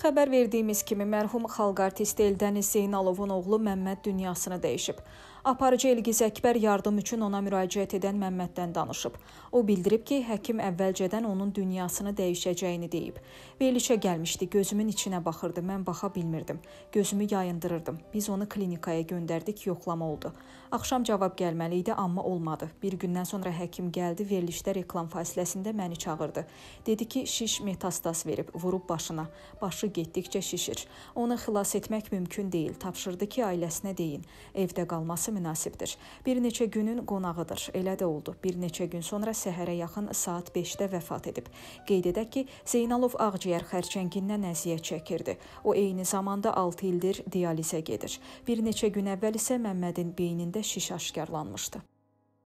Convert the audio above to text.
Xəbər verdiyimiz kimi mərhum xalq artisti Eldəniz Zeynalovun oğlu Məmməd dünyasını dəyişib. Aparıcı Elgiz Əkbər yardım üçün ona müraciət edən Məmməddən danışıb. O bildirib ki, həkim əvvəlcədən onun dünyasını dəyişəcəyini deyib. Verilişə gəlmişdi, gözümün içinə baxırdı, mən baxa bilmirdim. Gözümü yayındırırdım. Biz onu klinikaya göndərdik, yoxlama oldu. Axşam cavab gəlməli idi, amma olmadı. Bir gündən sonra həkim gəldi, verilişdə reklam fasiləsində məni çağırdı. Dedi ki, şiş metastaz verib, vurub başına. Başı getdikcə şişir. Onu xilas etmək mümkün deyil. Tapşırdı ki, ailəsinə deyin, evdə qalması münasibdir. Bir neçə günün qonağıdır. Elə də oldu. Bir neçə gün sonra səhərə yaxın saat 5-də vəfat edib. Qeyd edək ki, Zeynalov ağciyər xərçəngindən əziyyət çəkirdi. O eyni zamanda 6 ildir dializə gedir. Bir neçə gün əvvəl isə Məmmədin beynində şiş aşkarlanmışdı.